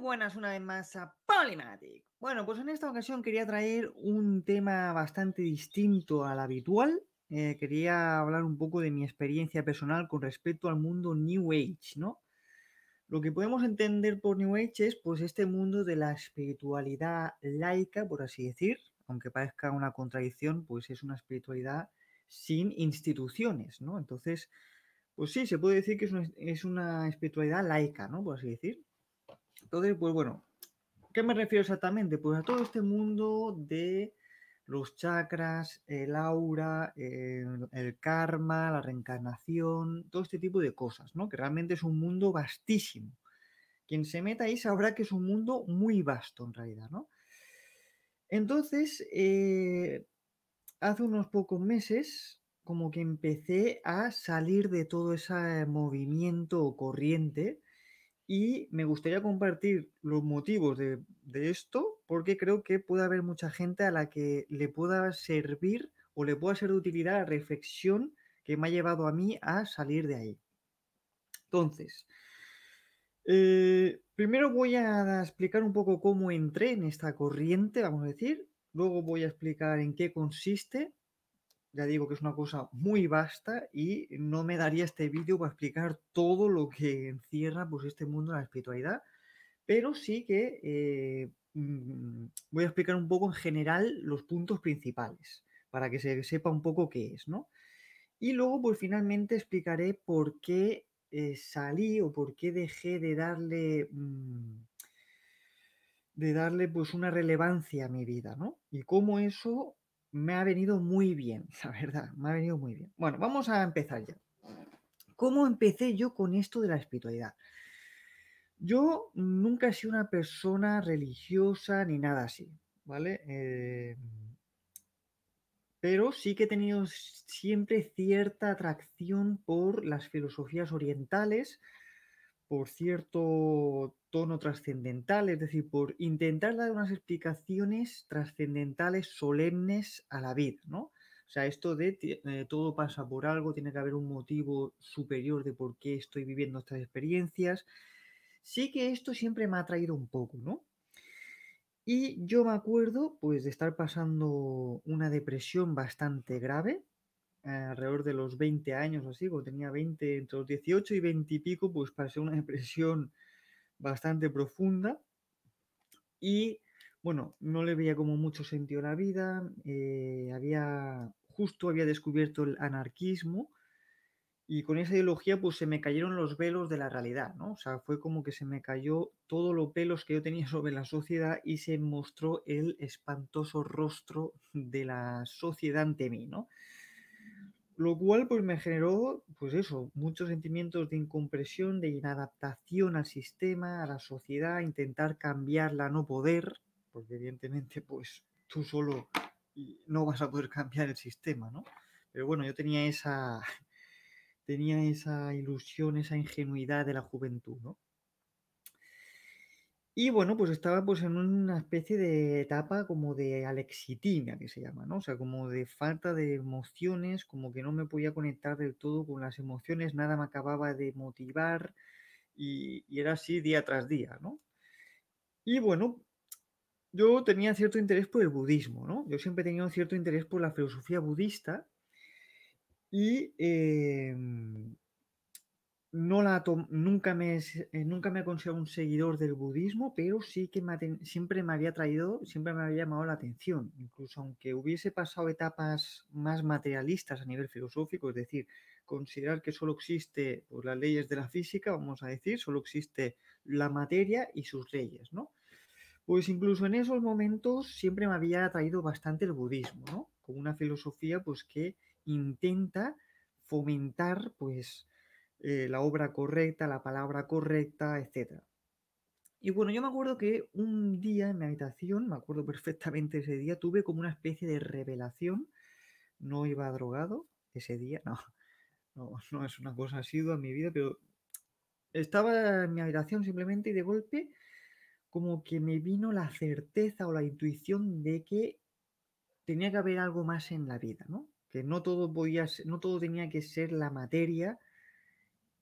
buenas una vez más a Polymatic. Bueno, pues en esta ocasión quería traer un tema bastante distinto al habitual. Eh, quería hablar un poco de mi experiencia personal con respecto al mundo New Age, ¿no? Lo que podemos entender por New Age es pues este mundo de la espiritualidad laica, por así decir, aunque parezca una contradicción, pues es una espiritualidad sin instituciones, ¿no? Entonces, pues sí, se puede decir que es una, es una espiritualidad laica, ¿no? Por así decir entonces, pues bueno, ¿qué me refiero exactamente? Pues a todo este mundo de los chakras, el aura, el, karma, la reencarnación, todo este tipo de cosas, ¿no? Que realmente es un mundo vastísimo. Quien se meta ahí sabrá que es un mundo muy vasto en realidad, ¿no? Entonces, eh, hace unos pocos meses, como que empecé a salir de todo ese movimiento o corriente y me gustaría compartir los motivos de, esto porque creo que puede haber mucha gente a la que le pueda servir o le pueda ser de utilidad la reflexión que me ha llevado a mí a salir de ahí. Entonces, eh, primero voy a explicar un poco cómo entré en esta corriente, vamos a decir. Luego voy a explicar en qué consiste ya digo que es una cosa muy vasta y no me daría este vídeo para explicar todo lo que encierra pues, este mundo de la espiritualidad, pero sí que eh, mm, voy a explicar un poco en general los puntos principales para que se sepa un poco qué es, ¿no? Y luego, pues finalmente explicaré por qué eh, salí o por qué dejé de darle, mm, de darle pues una relevancia a mi vida, ¿no? Y cómo eso me ha venido muy bien, la verdad, me ha venido muy bien. Bueno, vamos a empezar ya. ¿Cómo empecé yo con esto de la espiritualidad? Yo nunca he sido una persona religiosa ni nada así, ¿vale? Eh, pero sí que he tenido siempre cierta atracción por las filosofías orientales, por cierto tono trascendental, es decir, por intentar dar unas explicaciones trascendentales, solemnes a la vida, ¿no? O sea, esto de eh, todo pasa por algo, tiene que haber un motivo superior de por qué estoy viviendo estas experiencias. Sí que esto siempre me ha atraído un poco, ¿no? Y yo me acuerdo, pues, de estar pasando una depresión bastante grave, alrededor de los 20 años o así, cuando tenía 20, entre los 18 y 20 y pico, pues pasé una depresión bastante profunda y bueno, no le veía como mucho sentido a la vida, eh, había, justo había descubierto el anarquismo y con esa ideología pues se me cayeron los velos de la realidad, ¿no? O sea, fue como que se me cayó todos los pelos que yo tenía sobre la sociedad y se mostró el espantoso rostro de la sociedad ante mí, ¿no? Lo cual pues me generó, pues eso, muchos sentimientos de incompresión, de inadaptación al sistema, a la sociedad, intentar cambiarla, no poder, porque evidentemente pues tú solo no vas a poder cambiar el sistema, ¿no? Pero bueno, yo tenía esa, tenía esa ilusión, esa ingenuidad de la juventud, ¿no? Y bueno, pues estaba pues en una especie de etapa como de alexitimia, que se llama, ¿no? O sea, como de falta de emociones, como que no me podía conectar del todo con las emociones, nada me acababa de motivar y, era así día tras día, ¿no? Y bueno, yo tenía cierto interés por el budismo, ¿no? Yo siempre he tenido cierto interés por la filosofía budista y... Em, la nunca, me, eh, nunca me he considerado un seguidor del budismo, pero sí que siempre me había traído, siempre me había llamado la atención, incluso aunque hubiese pasado etapas más materialistas a nivel filosófico, es decir, considerar que solo existe por pues, las leyes de la física, vamos a decir, solo existe la materia y sus leyes, ¿no? Pues incluso en esos momentos siempre me había atraído bastante el budismo, Como una filosofía pues que intenta fomentar pues eh, la obra correcta, la palabra correcta, etc. Y bueno, yo me acuerdo que un día en mi habitación, me acuerdo perfectamente ese día, tuve como una especie de revelación. No iba drogado ese día, no, no, es una cosa así en mi vida, pero estaba en mi habitación simplemente y de golpe como que me vino la certeza o la intuición de que tenía que haber algo más en la vida, ¿no? Que no todo podía no todo tenía que ser la materia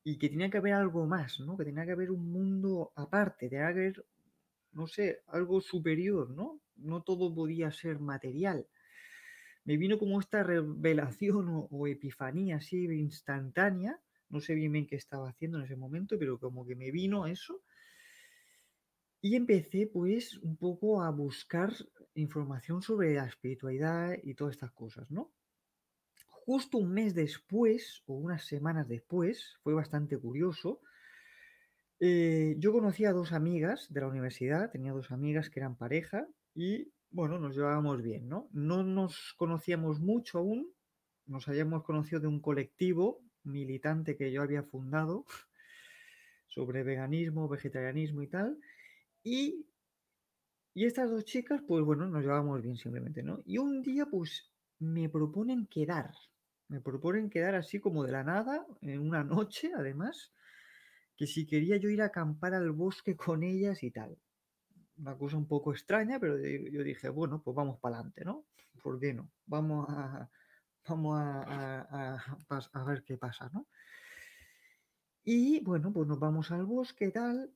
y que tenía que haber algo más, ¿no? Que tenía que haber un mundo aparte, tenía que haber, no sé, algo superior, ¿no? No todo podía ser material. Me vino como esta revelación o, epifanía así instantánea, no sé bien bien qué estaba haciendo en ese momento, pero como que me vino eso. Y empecé pues un poco a buscar información sobre la espiritualidad y todas estas cosas, ¿no? justo un mes después, o unas semanas después, fue bastante curioso, eh, yo conocí a dos amigas de la universidad, tenía dos amigas que eran pareja y bueno, nos llevábamos bien, ¿no? No nos conocíamos mucho aún, nos habíamos conocido de un colectivo militante que yo había fundado sobre veganismo, vegetarianismo y tal, y, y estas dos chicas, pues bueno, nos llevábamos bien simplemente, ¿no? Y un día, pues, me proponen quedar, me proponen quedar así como de la nada, en una noche además, que si quería yo ir a acampar al bosque con ellas y tal. Una cosa un poco extraña, pero yo dije, bueno, pues vamos para adelante, ¿no? ¿Por qué no? Vamos a, vamos a, ver qué pasa, ¿no? Y bueno, pues nos vamos al bosque, y tal,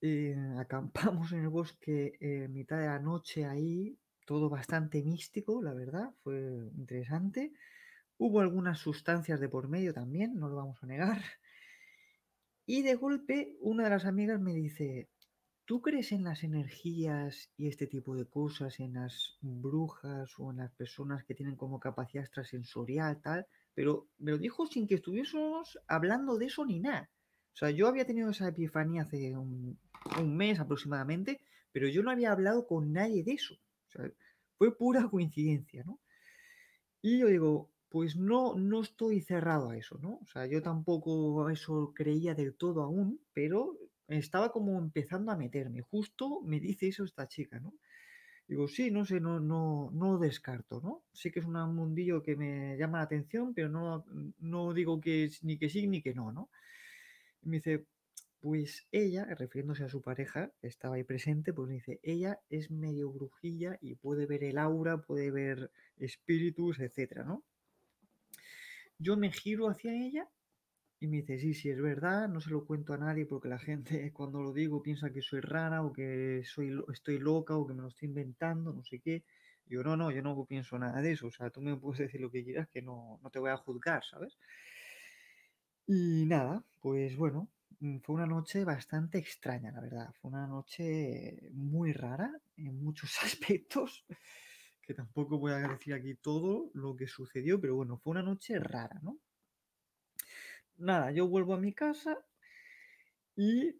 eh, acampamos en el bosque eh, mitad de la noche ahí, todo bastante místico, la verdad, fue interesante. Hubo algunas sustancias de por medio también, no lo vamos a negar. Y de golpe una de las amigas me dice, ¿tú crees en las energías y este tipo de cosas, en las brujas o en las personas que tienen como capacidad extrasensorial, tal? Pero me lo dijo sin que estuviésemos hablando de eso ni nada. O sea, yo había tenido esa epifanía hace un, mes aproximadamente, pero yo no había hablado con nadie de eso. O sea, fue pura coincidencia, ¿no? Y yo digo, pues no, no estoy cerrado a eso, ¿no? O sea, yo tampoco a eso creía del todo aún, pero estaba como empezando a meterme. Justo me dice eso esta chica, ¿no? Digo, sí, no sé, no, no, no lo descarto, ¿no? Sí que es un mundillo que me llama la atención, pero no, no digo que ni que sí ni que no, ¿no? Y me dice, pues ella, refiriéndose a su pareja, estaba ahí presente, pues me dice, ella es medio brujilla y puede ver el aura, puede ver espíritus, etcétera, ¿no? Yo me giro hacia ella y me dice, sí, sí, es verdad, no se lo cuento a nadie porque la gente cuando lo digo piensa que soy rara o que soy, estoy loca o que me lo estoy inventando, no sé qué. Yo no, no, yo no pienso nada de eso. O sea, tú me puedes decir lo que quieras, que no, no te voy a juzgar, ¿sabes? Y nada, pues bueno, mm, fue una noche bastante extraña, la verdad. Fue una noche muy rara en muchos aspectos que tampoco voy a decir aquí todo lo que sucedió, pero bueno, fue una noche rara, ¿no? Nada, yo vuelvo a mi casa y,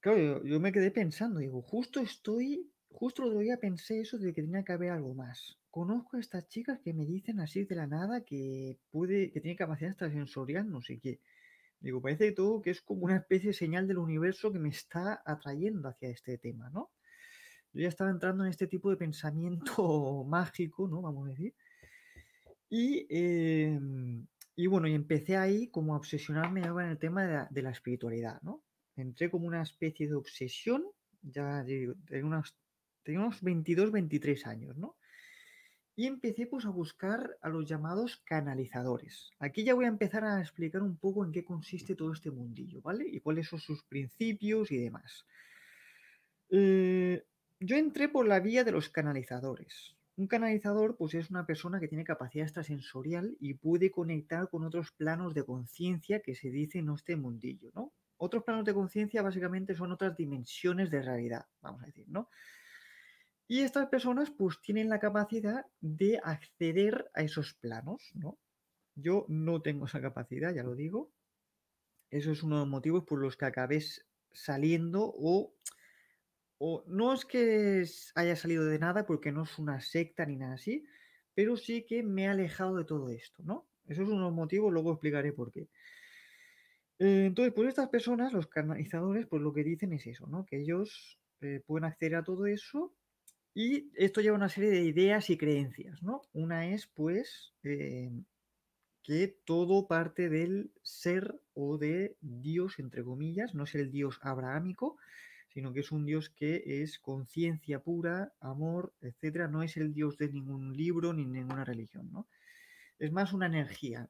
claro, yo, me quedé pensando, digo, justo estoy, justo el otro día pensé eso de que tenía que haber algo más. Conozco a estas chicas que me dicen así de la nada que puede, que tiene capacidad extrasensorial, no sé qué. Digo, parece todo que es como una especie de señal del universo que me está atrayendo hacia este tema, ¿no? Yo ya estaba entrando en este tipo de pensamiento mágico, ¿no? Vamos a decir. Em, y, bueno, y empecé ahí como a obsesionarme en el tema de la, espiritualidad, ¿no? Entré como una especie de obsesión, ya digo, tenía unos, unos 22, 23 años, ¿no? y empecé pues a buscar a los llamados canalizadores. Aquí ya voy a empezar a explicar un poco en qué consiste todo este mundillo, ¿vale? Y cuáles son sus principios y demás. Eh, yo entré por la vía de los canalizadores. Un canalizador pues es una persona que tiene capacidad extrasensorial y puede conectar con otros planos de conciencia que se dice en este mundillo, ¿no? Otros planos de conciencia básicamente son otras dimensiones de realidad, vamos a decir, ¿no? Y estas personas pues tienen la capacidad de acceder a esos planos, ¿no? Yo no tengo esa capacidad, ya lo digo. Eso es uno de los motivos por los que acabé saliendo o no es que haya salido de nada porque no es una secta ni nada así, pero sí que me he alejado de todo esto, ¿no? Eso es unos motivos, luego explicaré por qué. Eh, entonces, pues estas personas, los canalizadores, pues lo que dicen es eso, ¿no? Que ellos eh, pueden acceder a todo eso y esto lleva una serie de ideas y creencias, ¿no? Una es, pues, eh, que todo parte del ser o de Dios, entre comillas, no es el Dios abrahámico, sino que es un Dios que es conciencia pura, amor, etcétera. No es el Dios de ningún libro ni ninguna religión, ¿no? Es más una energía.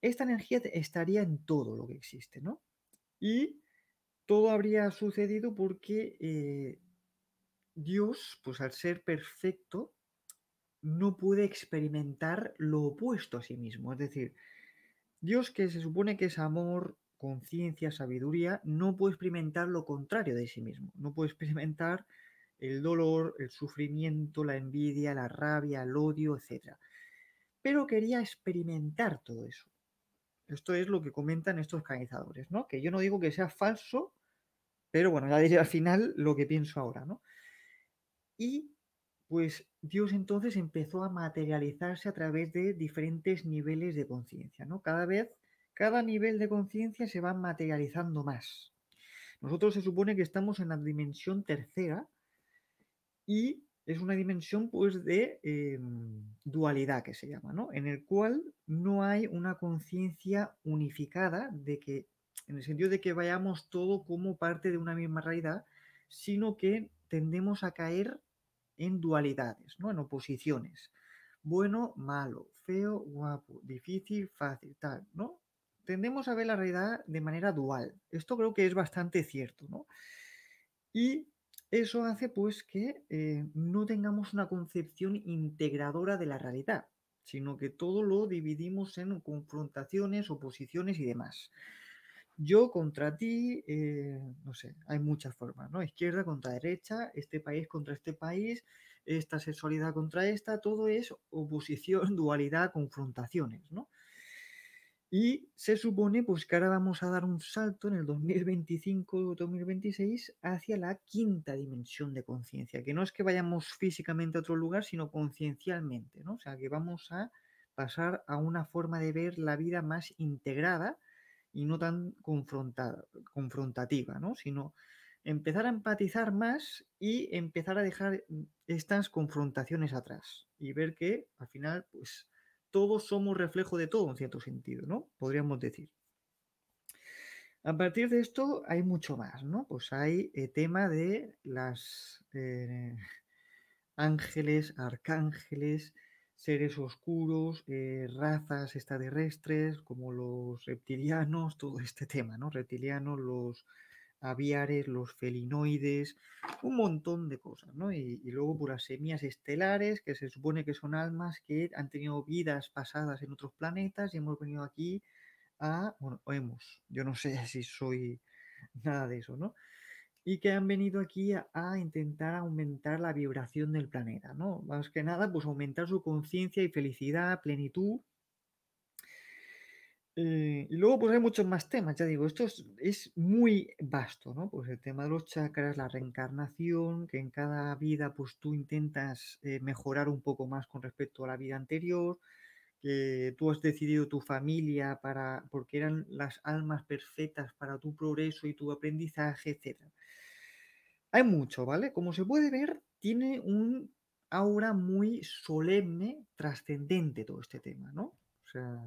Esta energía estaría en todo lo que existe, ¿no? Y todo habría sucedido porque eh, Dios, pues al ser perfecto, no puede experimentar lo opuesto a sí mismo. Es decir, Dios que se supone que es amor, conciencia, sabiduría, no puede experimentar lo contrario de sí mismo. No puede experimentar el dolor, el sufrimiento, la envidia, la rabia, el odio, etc. Pero quería experimentar todo eso. Esto es lo que comentan estos canalizadores, ¿no? Que yo no digo que sea falso, pero bueno, ya diré al final lo que pienso ahora, ¿no? Y pues Dios entonces empezó a materializarse a través de diferentes niveles de conciencia, ¿no? Cada vez cada nivel de conciencia se va materializando más. Nosotros se supone que estamos en la dimensión tercera y es una dimensión pues de em, dualidad que se llama, ¿no? En el cual no hay una conciencia unificada de que, en el sentido de que vayamos todo como parte de una misma realidad, sino que tendemos a caer en dualidades, ¿no? En oposiciones. Bueno, malo, feo, guapo, difícil, fácil, tal, ¿no? tendemos a ver la realidad de manera dual. Esto creo que es bastante cierto, ¿no? Y eso hace pues que eh, no tengamos una concepción integradora de la realidad, sino que todo lo dividimos en confrontaciones, oposiciones y demás. Yo contra ti, eh, no sé, hay muchas formas, ¿no? Izquierda contra derecha, este país contra este país, esta sexualidad contra esta, todo es oposición, dualidad, confrontaciones, ¿no? Y se supone pues, que ahora vamos a dar un salto en el 2025 2026 hacia la quinta dimensión de conciencia, que no es que vayamos físicamente a otro lugar, sino conciencialmente, ¿no? O sea, que vamos a pasar a una forma de ver la vida más integrada y no tan confrontada, confrontativa, ¿no? Sino empezar a empatizar más y empezar a dejar estas confrontaciones atrás y ver que al final, pues todos somos reflejo de todo, en cierto sentido, ¿no? Podríamos decir. A partir de esto hay mucho más, ¿no? Pues hay eh, tema de las eh, ángeles, arcángeles, seres oscuros, eh, razas extraterrestres, como los reptilianos, todo este tema, ¿no? Reptilianos, los aviares, los felinoides, un montón de cosas, ¿no? Y, luego por las semillas estelares, que se supone que son almas que han tenido vidas pasadas en otros planetas y hemos venido aquí a, bueno, hemos, yo no sé si soy nada de eso, ¿no? Y que han venido aquí a intentar aumentar la vibración del planeta, ¿no? Más que nada, pues aumentar su conciencia y felicidad, plenitud, eh, y luego pues hay muchos más temas, ya digo, esto es, muy vasto, ¿no? Pues el tema de los chakras, la reencarnación, que en cada vida pues tú intentas eh, mejorar un poco más con respecto a la vida anterior, que tú has decidido tu familia para, porque eran las almas perfectas para tu progreso y tu aprendizaje, etc. Hay mucho, ¿vale? Como se puede ver, tiene un aura muy solemne, trascendente todo este tema, ¿no? O sea,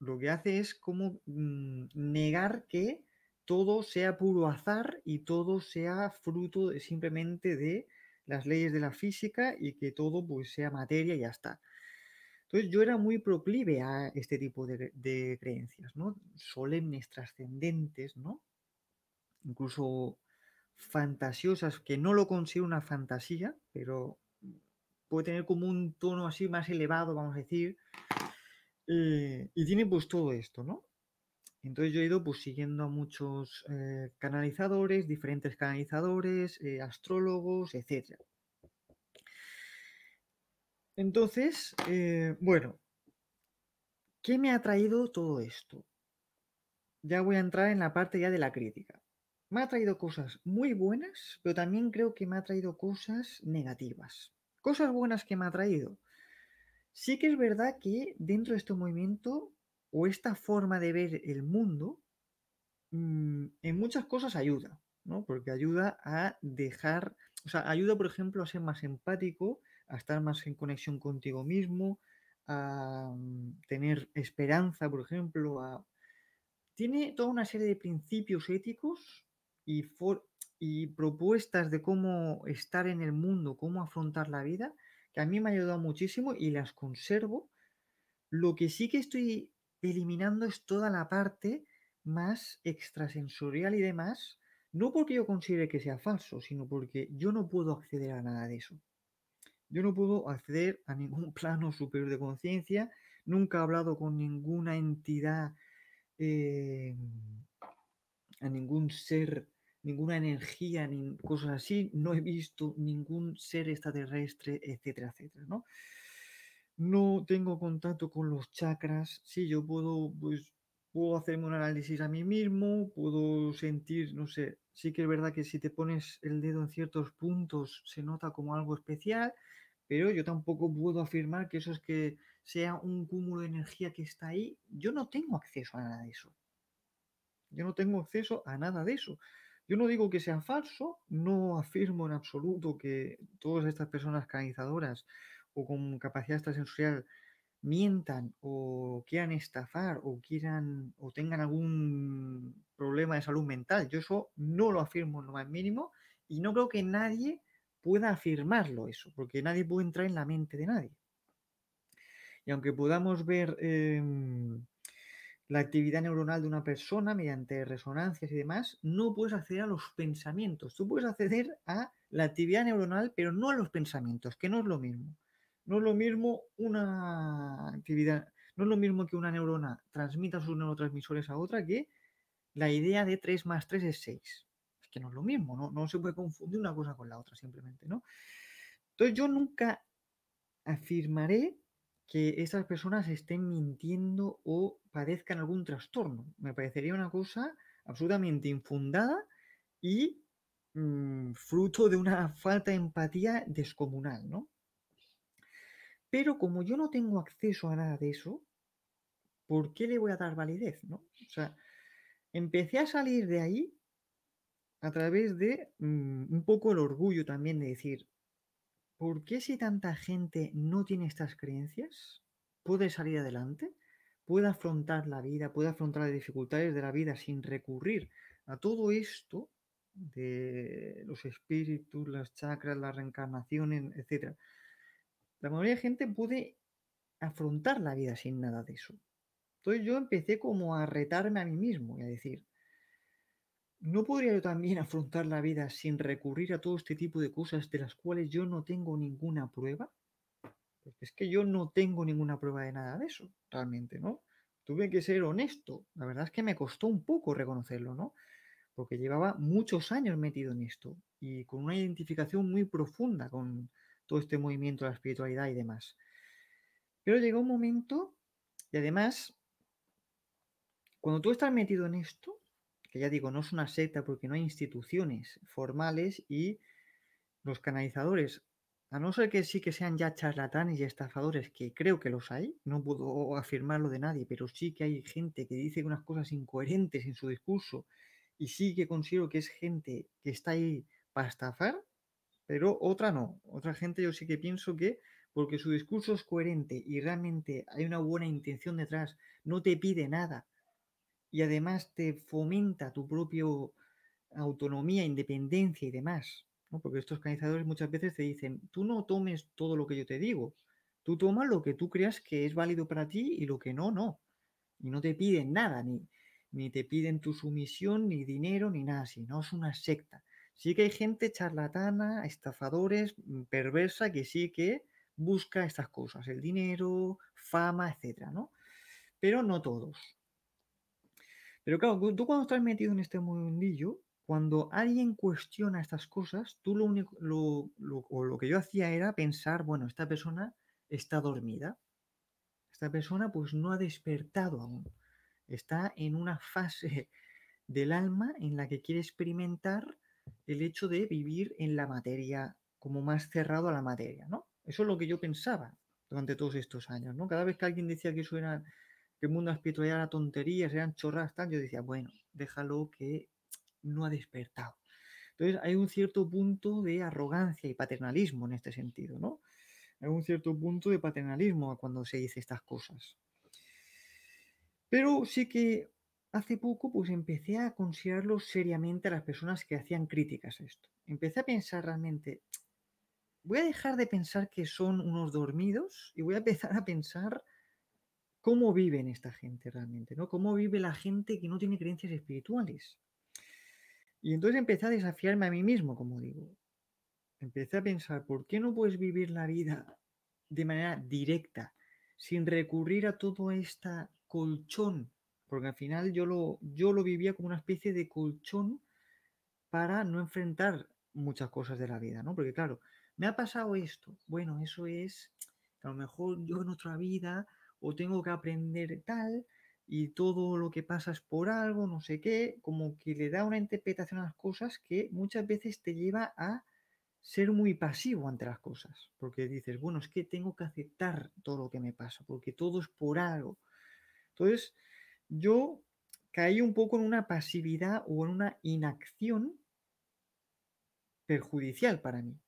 lo que hace es como mm, negar que todo sea puro azar y todo sea fruto simplemente de las leyes de la física y que todo pues sea materia y ya está. Entonces yo era muy proclive a este tipo de, creencias, ¿no? Solemnes, trascendentes, ¿no? Incluso fantasiosas, que no lo considero una fantasía, pero puede tener como un tono así más elevado, vamos a decir, eh, y, tiene pues todo esto, ¿no? Entonces yo he ido pues siguiendo a muchos eh, canalizadores, diferentes canalizadores, eh, astrólogos, etc. Entonces, bueno, ¿qué me ha traído todo esto? Ya voy a entrar en la parte ya de la crítica. Me ha traído cosas muy buenas, pero también creo que me ha traído cosas negativas. Cosas buenas que me ha traído Sí que es verdad que dentro de este movimiento o esta forma de ver el mundo mm, en muchas cosas ayuda, ¿no? Porque ayuda a dejar, o sea, ayuda, por ejemplo, a ser más empático, a estar más en conexión contigo mismo, a mm, tener esperanza, por ejemplo, a... Tiene toda una serie de principios éticos y, y propuestas de cómo estar en el mundo, cómo afrontar la vida, que a mí me ha ayudado muchísimo y las conservo. Lo que sí que estoy eliminando es toda la parte más extrasensorial y demás, no porque yo considere que sea falso, sino porque yo no puedo acceder a nada de eso. Yo no puedo acceder a ningún plano superior de conciencia, nunca he hablado con ninguna entidad, eh, a ningún ser ninguna energía ni cosas así, no he visto ningún ser extraterrestre, etcétera, etcétera, ¿no? No tengo contacto con los chakras, sí, yo puedo, pues, puedo hacerme un análisis a mí mismo, puedo sentir, no sé, sí que es verdad que si te pones el dedo en ciertos puntos se nota como algo especial, pero yo tampoco puedo afirmar que eso es que sea un cúmulo de energía que está ahí. Yo no tengo acceso a nada de eso. Yo no tengo acceso a nada de eso. Yo no digo que sea falso, no afirmo en absoluto que todas estas personas canalizadoras o con capacidad extrasensorial mientan o quieran estafar o quieran o tengan algún problema de salud mental. Yo eso no lo afirmo en lo más mínimo y no creo que nadie pueda afirmarlo eso, porque nadie puede entrar en la mente de nadie. Y aunque podamos ver em, la actividad neuronal de una persona mediante resonancias y demás, no puedes acceder a los pensamientos. Tú puedes acceder a la actividad neuronal, pero no a los pensamientos, que no es lo mismo. No es lo mismo una actividad, no es lo mismo que una neurona transmita sus neurotransmisores a otra que la idea de 3 más 3 es 6. Es que no es lo mismo, no, no se puede confundir una cosa con la otra simplemente, ¿no? Entonces yo nunca afirmaré que esas personas estén mintiendo o padezcan algún trastorno. Me parecería una cosa absolutamente infundada y mm, fruto de una falta de empatía descomunal, Pero como yo no tengo acceso a nada de eso, ¿por qué le voy a dar validez? ¿no? O sea, empecé a salir de ahí a través de mm, un poco el orgullo también de decir, ¿por qué si tanta gente no tiene estas creencias puede salir adelante? puede afrontar la vida, puede afrontar las dificultades de la vida sin recurrir a todo esto de los espíritus, las chakras, las reencarnaciones, etc. La mayoría de gente puede afrontar la vida sin nada de eso. Entonces yo empecé como a retarme a mí mismo y a decir, ¿No podría yo también afrontar la vida sin recurrir a todo este tipo de cosas de las cuales yo no tengo ninguna prueba? es que yo no tengo ninguna prueba de nada de eso, realmente, ¿no? Tuve que ser honesto. La verdad es que me costó un poco reconocerlo, ¿no? Porque llevaba muchos años metido en esto y con una identificación muy profunda con todo este movimiento de la espiritualidad y demás. Pero llegó un momento y además, cuando tú estás metido en esto, ya digo, no es una secta porque no hay instituciones formales y los canalizadores, a no ser que sí que sean ya charlatanes y estafadores, que creo que los hay, no puedo afirmarlo de nadie, pero sí que hay gente que dice unas cosas incoherentes en su discurso y sí que considero que es gente que está ahí para estafar, pero otra no. Otra gente yo sí que pienso que porque su discurso es coherente y realmente hay una buena intención detrás, no te pide nada, y además te fomenta tu propia autonomía, independencia y demás. Porque estos canalizadores muchas veces te dicen, tú no tomes todo lo que yo te digo, tú tomas lo que tú creas que es válido para ti y lo que no, no. Y no te piden nada, ni, ni te piden tu sumisión, ni dinero, ni nada así, no es una secta. Sí que hay gente charlatana, estafadores, mm, perversa, que sí que busca estas cosas, el dinero, fama, etcétera, ¿no? Pero no todos. Pero claro, tú cuando estás metido en este mundillo, cuando alguien cuestiona estas cosas, tú lo único, lo, o lo que yo hacía era pensar, bueno, esta persona está dormida, esta persona pues no ha despertado aún, está en una fase del alma en la que quiere experimentar el hecho de vivir en la materia, como más cerrado a la materia, ¿no? Eso es lo que yo pensaba durante todos estos años, ¿no? Cada vez que alguien decía que eso era que el mundo espiritual era tonterías, eran chorras, tan, yo decía, bueno, déjalo que no ha despertado. Entonces hay un cierto punto de arrogancia y paternalismo en este sentido, ¿no? Hay un cierto punto de paternalismo cuando se dice estas cosas. Pero sí que hace poco pues empecé a considerarlo seriamente a las personas que hacían críticas a esto. Empecé a pensar realmente, voy a dejar de pensar que son unos dormidos y voy a empezar a pensar cómo viven esta gente realmente, ¿no? Cómo vive la gente que no tiene creencias espirituales. Y entonces empecé a desafiarme a mí mismo, como digo. Empecé a pensar, ¿por qué no puedes vivir la vida de manera directa, sin recurrir a todo este colchón? Porque al final yo lo, yo lo vivía como una especie de colchón para no enfrentar muchas cosas de la vida, ¿no? Porque claro, me ha pasado esto. Bueno, eso es, a lo mejor yo en otra vida o tengo que aprender tal y todo lo que pasa es por algo, no sé qué, como que le da una interpretación a las cosas que muchas veces te lleva a ser muy pasivo ante las cosas, porque dices, bueno, es que tengo que aceptar todo lo que me pasa, porque todo es por algo. Entonces, yo caí un poco en una pasividad o en una inacción perjudicial para mí,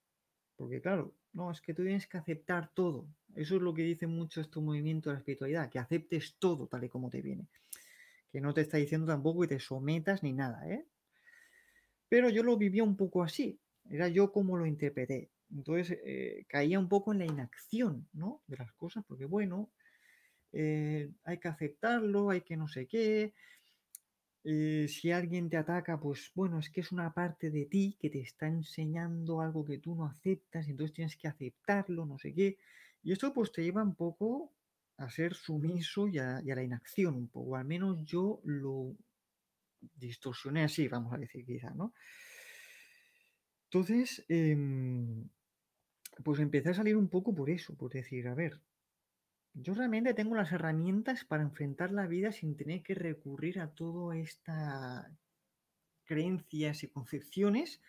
porque claro, no, es que tú tienes que aceptar todo, eso es lo que dice mucho este movimiento de la espiritualidad, que aceptes todo tal y como te viene. Que no te está diciendo tampoco que te sometas ni nada, ¿eh? Pero yo lo vivía un poco así, era yo como lo interpreté. Entonces eh, caía un poco en la inacción, De las cosas, porque bueno, eh, hay que aceptarlo, hay que no sé qué. Eh, si alguien te ataca, pues bueno, es que es una parte de ti que te está enseñando algo que tú no aceptas, Y entonces tienes que aceptarlo, no sé qué. Y esto pues te lleva un poco a ser sumiso y a, la inacción un poco, al menos yo lo distorsioné así, vamos a decir quizá, ¿no? Entonces, em, pues empecé a salir un poco por eso, por decir, a ver, yo realmente tengo las herramientas para enfrentar la vida sin tener que recurrir a todas estas creencias y concepciones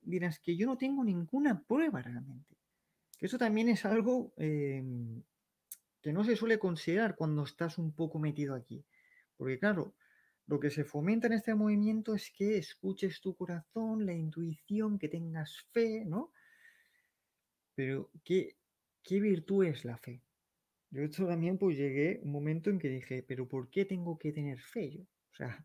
dirás que yo no tengo ninguna prueba realmente. Eso también es algo em, que no se suele considerar cuando estás un poco metido aquí. Porque claro, lo que se fomenta en este movimiento es que escuches tu corazón, la intuición, que tengas fe, ¿no? Pero ¿qué, qué virtud es la fe? Yo esto también pues llegué un momento en que dije, pero ¿por qué tengo que tener fe yo? O sea,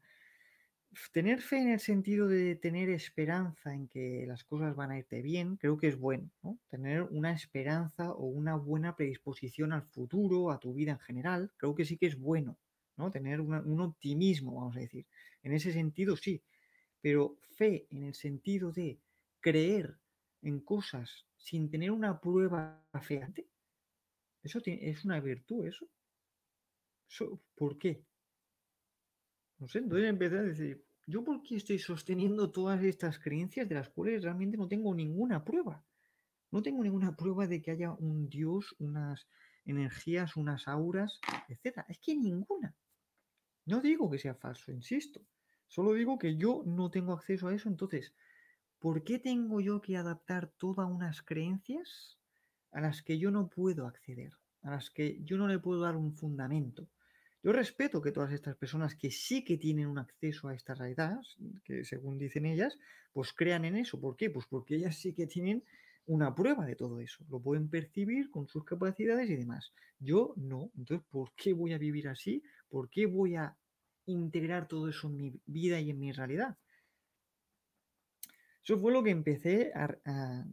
tener fe en el sentido de tener esperanza en que las cosas van a irte bien, creo que es bueno, ¿no? Tener una esperanza o una buena predisposición al futuro, a tu vida en general, creo que sí que es bueno, ¿no? Tener un optimismo, vamos a decir. En ese sentido, sí. Pero fe en el sentido de creer en cosas sin tener una prueba feante, eso es una virtud, eso. ¿Por qué? No sé, entonces empecé a decir, ¿yo por qué estoy sosteniendo todas estas creencias de las cuales realmente no tengo ninguna prueba? No tengo ninguna prueba de que haya un dios, unas energías, unas auras, etc. Es que ninguna. No digo que sea falso, insisto. Solo digo que yo no tengo acceso a eso. Entonces, ¿por qué tengo yo que adaptar todas unas creencias a las que yo no puedo acceder? A las que yo no le puedo dar un fundamento. Yo respeto que todas estas personas que sí que tienen un acceso a esta realidad, que según dicen ellas, pues crean en eso. ¿Por qué? Pues porque ellas sí que tienen una prueba de todo eso. Lo pueden percibir con sus capacidades y demás. Yo no. Entonces, ¿por qué voy a vivir así? ¿Por qué voy a integrar todo eso en mi vida y en mi realidad? Eso fue lo que empecé,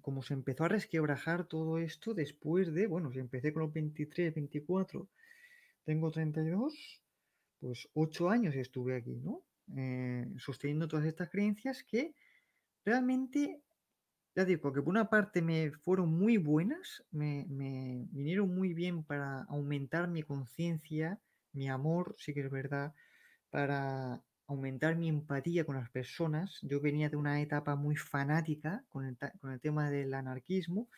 como se empezó a resquebrajar todo esto después de, bueno, si empecé con los 23, 24, tengo 32, pues 8 años estuve aquí, ¿no? Eh, sosteniendo todas estas creencias que realmente, ya digo, que por una parte me fueron muy buenas, me, vinieron muy bien para aumentar mi conciencia, mi amor, sí que es verdad, para aumentar mi empatía con las personas. Yo venía de una etapa muy fanática con con el tema del anarquismo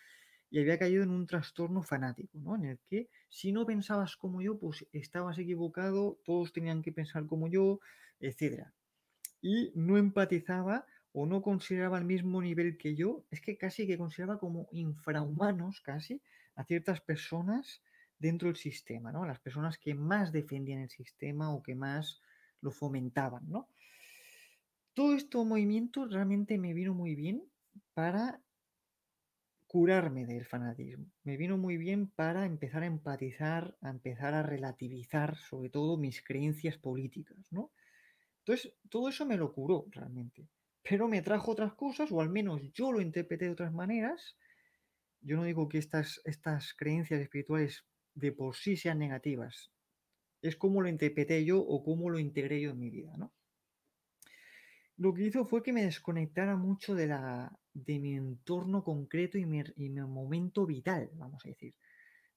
y había caído en un trastorno fanático, ¿no? En el que si no pensabas como yo, pues estabas equivocado, todos tenían que pensar como yo, etc. Y no empatizaba o no consideraba al mismo nivel que yo, es que casi que consideraba como infrahumanos, casi, a ciertas personas dentro del sistema, ¿no? A las personas que más defendían el sistema o que más lo fomentaban, ¿no? Todo este movimiento realmente me vino muy bien para curarme del fanatismo. Me vino muy bien para empezar a empatizar, a empezar a relativizar sobre todo mis creencias políticas, ¿no? Entonces, todo eso me lo curó realmente, pero me trajo otras cosas, o al menos yo lo interpreté de otras maneras. Yo no digo que estas, estas creencias espirituales de por sí sean negativas, es cómo lo interpreté yo o cómo lo integré yo en mi vida, ¿no? lo que hizo fue que me desconectara mucho de, la, de mi entorno concreto y mi, momento vital, vamos a decir.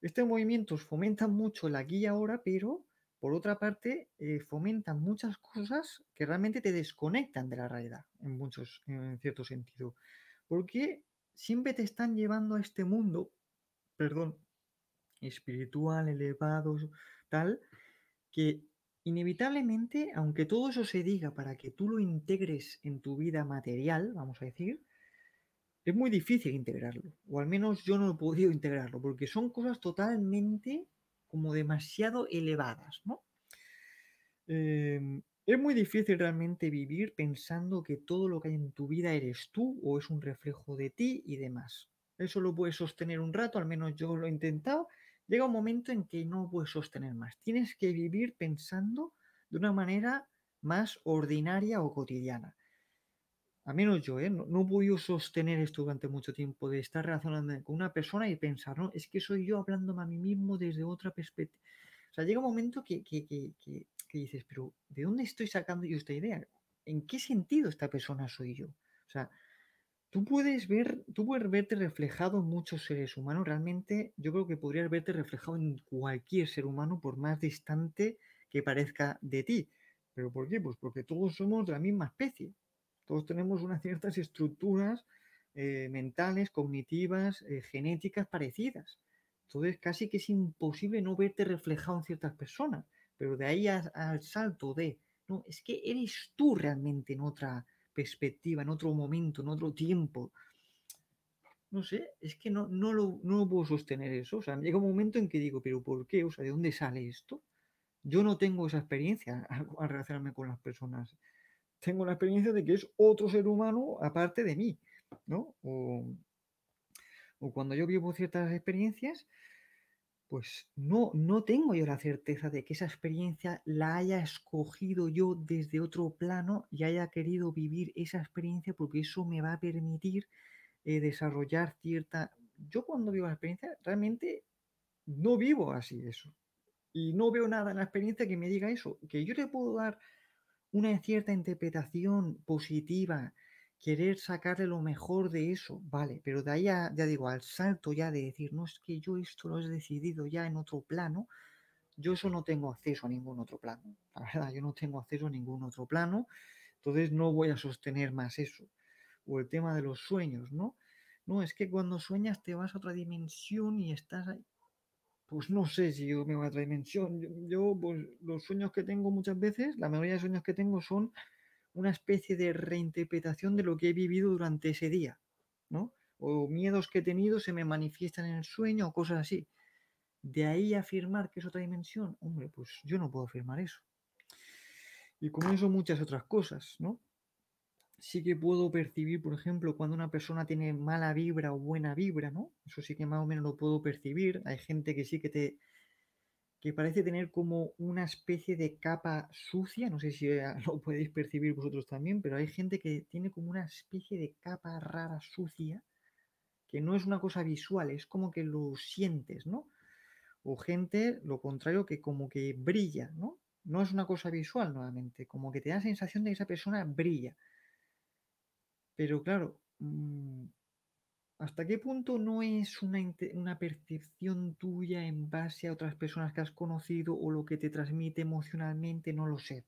Estos movimientos fomentan mucho la guía ahora, pero por otra parte eh, fomentan muchas cosas que realmente te desconectan de la realidad, en, muchos, en cierto sentido. Porque siempre te están llevando a este mundo, perdón, espiritual, elevado, tal, que inevitablemente, aunque todo eso se diga para que tú lo integres en tu vida material, vamos a decir, es muy difícil integrarlo, o al menos yo no he podido integrarlo, porque son cosas totalmente como demasiado elevadas, ¿no? Em, es muy difícil realmente vivir pensando que todo lo que hay en tu vida eres tú o es un reflejo de ti y demás. Eso lo puedes sostener un rato, al menos yo lo he intentado, llega un momento en que no puedes sostener más. Tienes que vivir pensando de una manera más ordinaria o cotidiana. A menos yo, ¿eh? no, voy a sostener esto durante mucho tiempo, de estar relacionando con una persona y pensar, no, es que soy yo hablándome a mí mismo desde otra perspectiva. O sea, llega un momento que, dices, pero ¿de dónde estoy sacando yo esta idea? ¿En qué sentido esta persona soy yo? O sea, Tú puedes ver, verte reflejado en muchos seres humanos. Realmente, yo creo que podrías verte reflejado en cualquier ser humano, por más distante que parezca de ti. ¿Pero por qué? Pues porque todos somos de la misma especie. Todos tenemos unas ciertas estructuras eh, mentales, cognitivas, eh, genéticas parecidas. Entonces, casi que es imposible no verte reflejado en ciertas personas. Pero de ahí al salto de, no, es que eres tú realmente en otra perspectiva, en otro momento, en otro tiempo. No sé, es que no, no, lo, no puedo sostener eso. O sea, llega un momento en que digo, pero ¿por qué? O sea, ¿de dónde sale esto? Yo no tengo esa experiencia al, relacionarme con las personas. Tengo la experiencia de que es otro ser humano aparte de mí, ¿no? O, o cuando yo vivo ciertas experiencias, pues no, no tengo yo la certeza de que esa experiencia la haya escogido yo desde otro plano y haya querido vivir esa experiencia porque eso me va a permitir eh, desarrollar cierta... Yo cuando vivo la experiencia realmente no vivo así eso. Y no veo nada en la experiencia que me diga eso, que yo le puedo dar una cierta interpretación positiva querer sacarle lo mejor de eso, vale, pero de ahí ya digo, al salto ya de decir, no es que yo esto lo he decidido ya en otro plano, yo eso no tengo acceso a ningún otro plano, la verdad, yo no tengo acceso a ningún otro plano, entonces no voy a sostener más eso. O el tema de los sueños, ¿no? No, es que cuando sueñas te vas a otra dimensión y estás ahí. Pues no sé si yo me voy a otra dimensión. Yo, pues, los sueños que tengo muchas veces, la mayoría de sueños que tengo son una especie de reinterpretación de lo que he vivido durante ese día, ¿no? O miedos que he tenido se me manifiestan en el sueño o cosas así. De ahí afirmar que es otra dimensión, hombre, pues yo no puedo afirmar eso. Y con eso muchas otras cosas, ¿no? Sí que puedo percibir, por ejemplo, cuando una persona tiene mala vibra o buena vibra, ¿no? Eso sí que más o menos lo puedo percibir. Hay gente que sí que te que parece tener como una especie de capa sucia, no sé si lo podéis percibir vosotros también, pero hay gente que tiene como una especie de capa rara sucia, que no es una cosa visual, es como que lo sientes, ¿no? O gente, lo contrario, que como que brilla, ¿no? No es una cosa visual nuevamente, como que te da la sensación de que esa persona brilla. Pero claro, mm, ¿Hasta qué punto no es una, percepción tuya en base a otras personas que has conocido o lo que te transmite emocionalmente? No lo sé.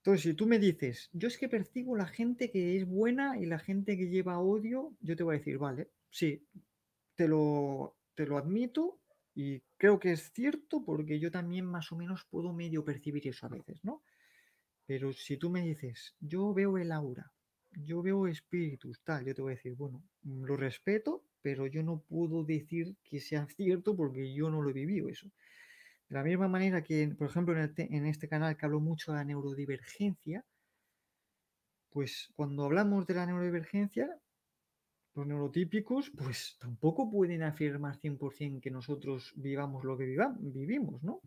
Entonces, si tú me dices, yo es que percibo la gente que es buena y la gente que lleva odio, yo te voy a decir, vale, sí, te lo, te lo admito y creo que es cierto porque yo también más o menos puedo medio percibir eso a veces, ¿no? Pero si tú me dices, yo veo el aura, yo veo espíritus, tal, yo te voy a decir, bueno, mm, lo respeto, pero yo no puedo decir que sea cierto porque yo no lo he vivido eso. De la misma manera que, por ejemplo, en, este canal que hablo mucho de la neurodivergencia, pues cuando hablamos de la neurodivergencia, los neurotípicos, pues tampoco pueden afirmar 100% que nosotros vivamos lo que vivimos, ¿no?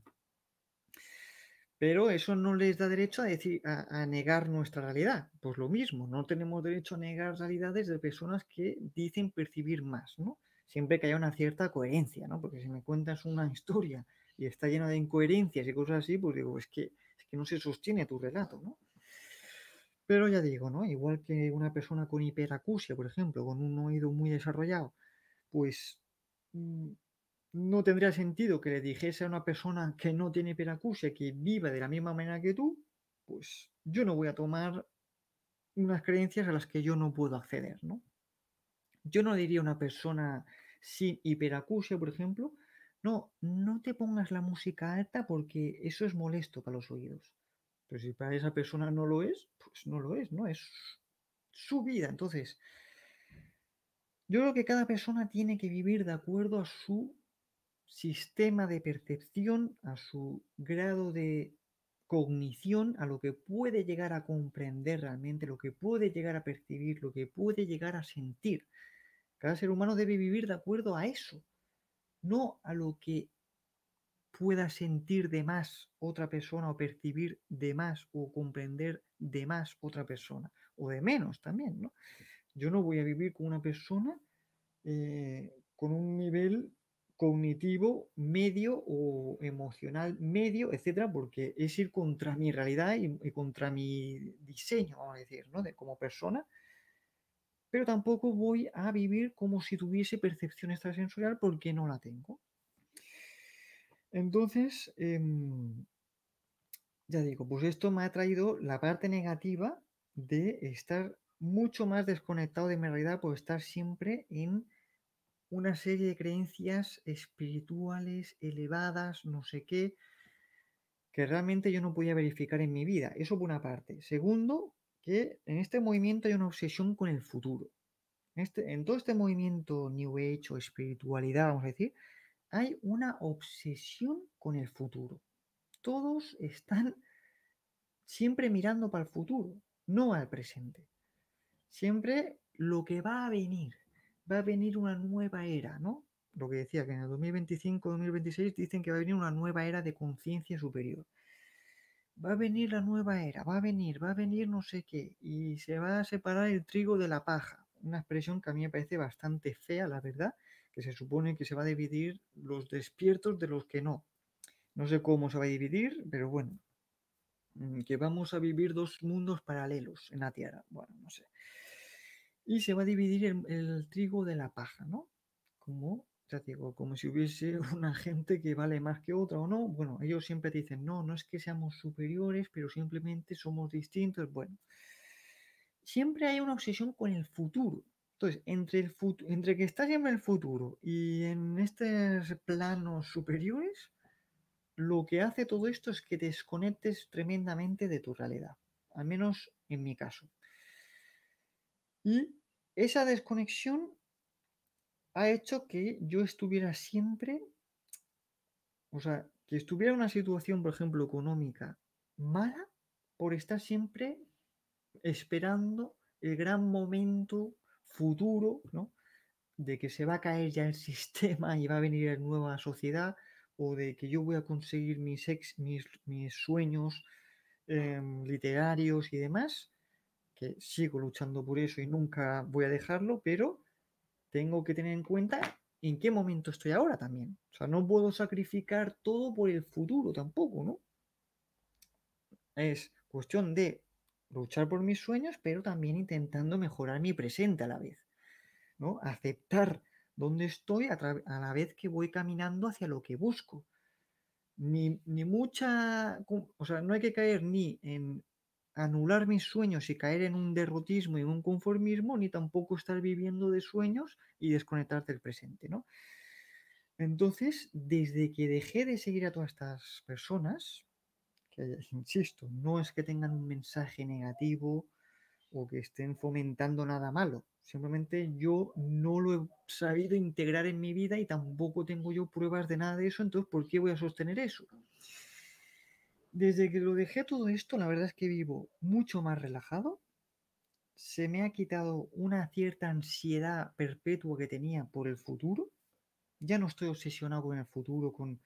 Pero eso no les da derecho a decir, a, negar nuestra realidad. Pues lo mismo, no tenemos derecho a negar realidades de personas que dicen percibir más, ¿no? Siempre que haya una cierta coherencia, ¿no? Porque si me cuentas una historia y está llena de incoherencias y cosas así, pues digo, es que, es que no se sostiene tu relato, ¿no? Pero ya digo, ¿no? Igual que una persona con hiperacusia, por ejemplo, con un oído muy desarrollado, pues mm, no tendría sentido que le dijese a una persona que no tiene hiperacusia, que viva de la misma manera que tú, pues yo no voy a tomar unas creencias a las que yo no puedo acceder, ¿no? Yo no diría a una persona sin hiperacusia, por ejemplo, no, no te pongas la música alta porque eso es molesto para los oídos. Pero si para esa persona no lo es, pues no lo es, ¿no? Es su vida. Entonces, yo creo que cada persona tiene que vivir de acuerdo a su sistema de percepción, a su grado de cognición, a lo que puede llegar a comprender realmente, lo que puede llegar a percibir, lo que puede llegar a sentir. Cada ser humano debe vivir de acuerdo a eso, no a lo que pueda sentir de más otra persona o percibir de más o comprender de más otra persona o de menos también, Yo no voy a vivir con una persona eh, con un nivel cognitivo medio o emocional medio, etcétera, porque es ir contra mi realidad y, contra mi diseño, vamos a decir, ¿no? De, como persona. Pero tampoco voy a vivir como si tuviese percepción extrasensorial porque no la tengo. Entonces, em, ya digo, pues esto me ha traído la parte negativa de estar mucho más desconectado de mi realidad por estar siempre en una serie de creencias espirituales, elevadas, no sé qué, que realmente yo no podía verificar en mi vida. Eso por una parte. Segundo, que en este movimiento hay una obsesión con el futuro. En, este, en todo este movimiento New Age o espiritualidad, vamos a decir, hay una obsesión con el futuro. Todos están siempre mirando para el futuro, no al presente. Siempre lo que va a venir va a venir una nueva era, ¿no? Lo que decía que en el 2025-2026 dicen que va a venir una nueva era de conciencia superior. Va a venir la nueva era, va a venir, va a venir no sé qué, y se va a separar el trigo de la paja. Una expresión que a mí me parece bastante fea, la verdad, que se supone que se va a dividir los despiertos de los que no. No sé cómo se va a dividir, pero bueno, mm, que vamos a vivir dos mundos paralelos en la Tierra. Bueno, no sé y se va a dividir el, trigo de la paja, ¿no? Como, ya digo, como si hubiese una gente que vale más que otra o no. Bueno, ellos siempre dicen, no, no es que seamos superiores, pero simplemente somos distintos. Bueno, siempre hay una obsesión con el futuro. Entonces, entre, el entre que estás en el futuro y en estos planos superiores, lo que hace todo esto es que te desconectes tremendamente de tu realidad. Al menos en mi caso. Y esa desconexión ha hecho que yo estuviera siempre, o sea, que estuviera en una situación, por ejemplo, económica mala por estar siempre esperando el gran momento futuro, ¿no? De que se va a caer ya el sistema y va a venir la nueva sociedad, o de que yo voy a conseguir mis, ex, mis, sueños em, literarios y demás, que sigo luchando por eso y nunca voy a dejarlo, pero tengo que tener en cuenta en qué momento estoy ahora también. O sea, no puedo sacrificar todo por el futuro tampoco, ¿no? Es cuestión de luchar por mis sueños, pero también intentando mejorar mi presente a la vez, ¿no? Aceptar dónde estoy a, la vez que voy caminando hacia lo que busco. Ni, ni mucha, o sea, no hay que caer ni en anular mis sueños y caer en un derrotismo y un conformismo, ni tampoco estar viviendo de sueños y desconectarte del presente, ¿no? Entonces, desde que dejé de seguir a todas estas personas, que insisto, no es que tengan un mensaje negativo o que estén fomentando nada malo, simplemente yo no lo he sabido integrar en mi vida y tampoco tengo yo pruebas de nada de eso, entonces, ¿por qué voy a sostener eso? Desde que lo dejé todo esto, la verdad es que vivo mucho más relajado. Se me ha quitado una cierta ansiedad perpetua que tenía por el futuro. Ya no estoy obsesionado con el futuro, con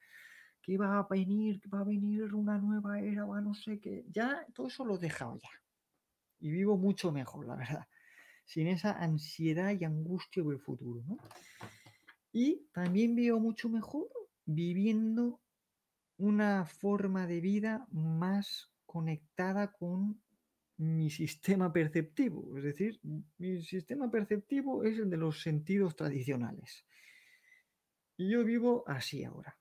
que va a venir, va a venir una nueva era, va no sé qué. Ya todo eso lo he dejado ya. Y vivo mucho mejor, la verdad. Sin esa ansiedad y angustia por el futuro, Y también vivo mucho mejor viviendo una forma de vida más conectada con mi sistema perceptivo. Es decir, mi sistema perceptivo es el de los sentidos tradicionales. Y yo vivo así ahora,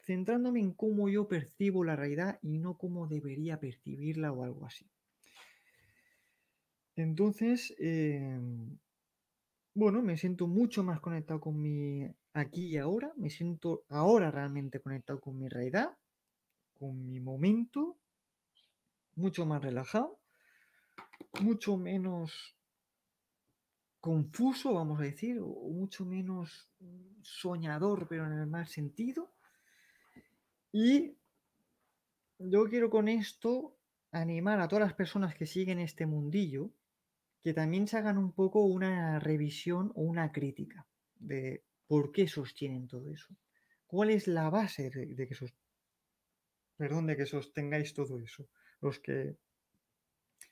centrándome en cómo yo percibo la realidad y no cómo debería percibirla o algo así. Entonces, em, bueno, me siento mucho más conectado con mi aquí y ahora, me siento ahora realmente conectado con mi realidad, con mi momento, mucho más relajado, mucho menos confuso, vamos a decir, mucho menos mm, soñador, pero en el mal sentido. Y yo quiero con esto animar a todas las personas que siguen este mundillo que también se hagan un poco una revisión o una crítica de ¿Por qué sostienen todo eso? ¿Cuál es la base de, que, Perdón, de que sostengáis todo eso? Los que,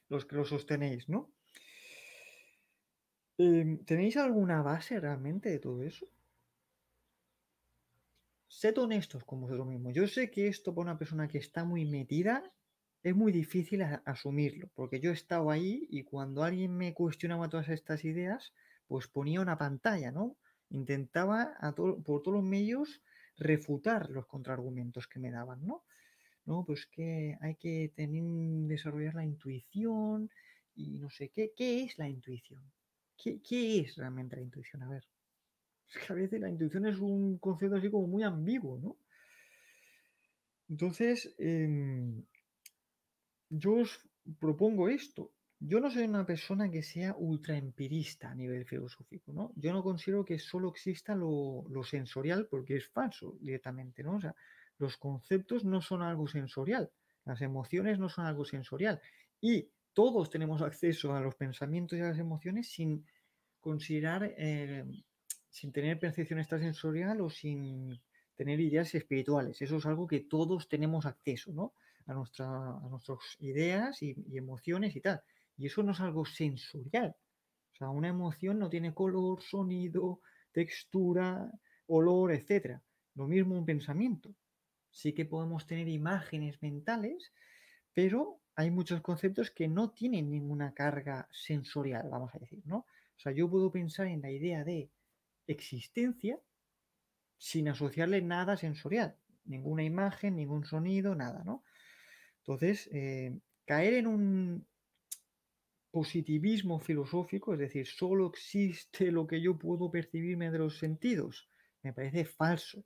los que lo sostenéis, ¿no? Em, ¿Tenéis alguna base realmente de todo eso? Sed honestos con vosotros mismos. Yo sé que esto para una persona que está muy metida es muy difícil asumirlo, porque yo he estado ahí y cuando alguien me cuestionaba todas estas ideas, pues ponía una pantalla, ¿no? Intentaba a por todos los medios refutar los contraargumentos que me daban, ¿no? pues que hay que tener, desarrollar la intuición y no sé qué. ¿Qué es la intuición? ¿Qué, es realmente la intuición? A ver. Es que a veces la intuición es un concepto así como muy ambiguo, ¿no? Entonces, em, yo os propongo esto, yo no soy una persona que sea ultraempirista a nivel filosófico, ¿no? Yo no considero que solo exista lo, sensorial porque es falso directamente, ¿no? O sea, los conceptos no son algo sensorial, las emociones no son algo sensorial y todos tenemos acceso a los pensamientos y a las emociones sin considerar, eh, sin tener percepción sensorial o sin tener ideas espirituales. Eso es algo que todos tenemos acceso, ¿no? A, nuestra, a nuestras ideas y, emociones y tal. Y eso no es algo sensorial. O sea, una emoción no tiene color, sonido, textura, olor, etc. Lo mismo un pensamiento. Sí que podemos tener imágenes mentales, pero hay muchos conceptos que no tienen ninguna carga sensorial, vamos a decir, ¿no? O sea, yo puedo pensar en la idea de existencia sin asociarle nada sensorial, ninguna imagen, ningún sonido, nada, ¿no? Entonces, eh, caer en un positivismo filosófico, es decir, solo existe lo que yo puedo percibirme de los sentidos. Me parece falso,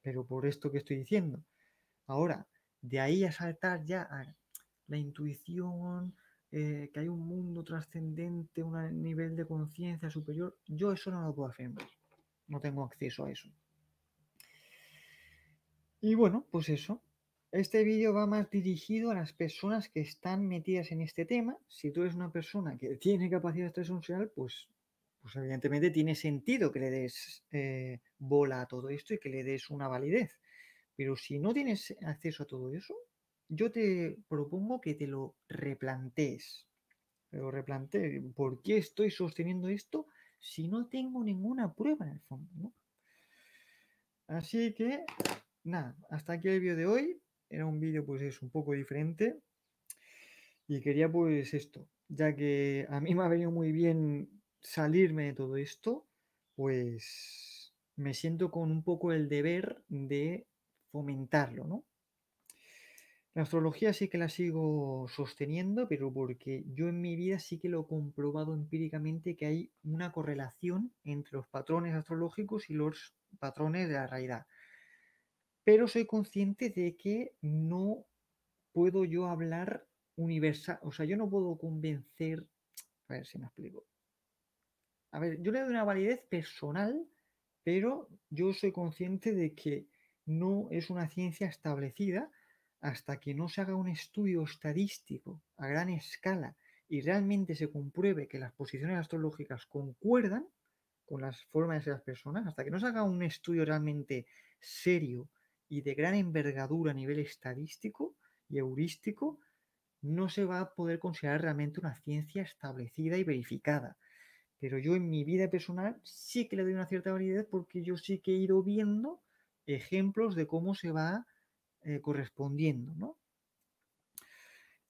pero por esto que estoy diciendo. Ahora, de ahí a saltar ya a la intuición, eh, que hay un mundo trascendente, un nivel de conciencia superior, yo eso no lo puedo afirmar. No tengo acceso a eso. Y bueno, pues eso. Este vídeo va más dirigido a las personas que están metidas en este tema. Si tú eres una persona que tiene capacidad de pues, pues evidentemente tiene sentido que le des eh, bola a todo esto y que le des una validez. Pero si no tienes acceso a todo eso, yo te propongo que te lo replantees. Pero replantees, ¿por qué estoy sosteniendo esto si no tengo ninguna prueba en el fondo? Así que, nada, hasta aquí el vídeo de hoy era un vídeo pues es un poco diferente y quería pues esto, ya que a mí me ha venido muy bien salirme de todo esto, pues me siento con un poco el deber de fomentarlo, ¿no? La astrología sí que la sigo sosteniendo, pero porque yo en mi vida sí que lo he comprobado empíricamente que hay una correlación entre los patrones astrológicos y los patrones de la realidad pero soy consciente de que no puedo yo hablar universal, o sea, yo no puedo convencer, a ver si me explico. A ver, yo le doy una validez personal, pero yo soy consciente de que no es una ciencia establecida hasta que no se haga un estudio estadístico a gran escala y realmente se compruebe que las posiciones astrológicas concuerdan con las formas de las personas, hasta que no se haga un estudio realmente serio y de gran envergadura a nivel estadístico y heurístico, no se va a poder considerar realmente una ciencia establecida y verificada. Pero yo en mi vida personal sí que le doy una cierta validez porque yo sí que he ido viendo ejemplos de cómo se va eh, correspondiendo,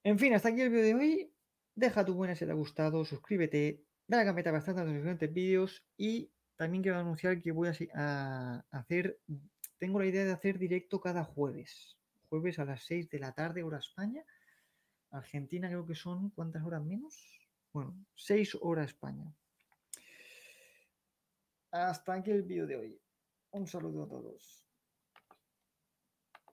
En fin, hasta aquí el vídeo de hoy. Deja tu buena si te ha gustado, suscríbete, dale a la bastante a los diferentes vídeos y también quiero anunciar que voy a hacer tengo la idea de hacer directo cada jueves. Jueves a las 6 de la tarde, hora España. Argentina creo que son, ¿cuántas horas menos? Bueno, 6 horas España. Hasta aquí el vídeo de hoy. Un saludo a todos.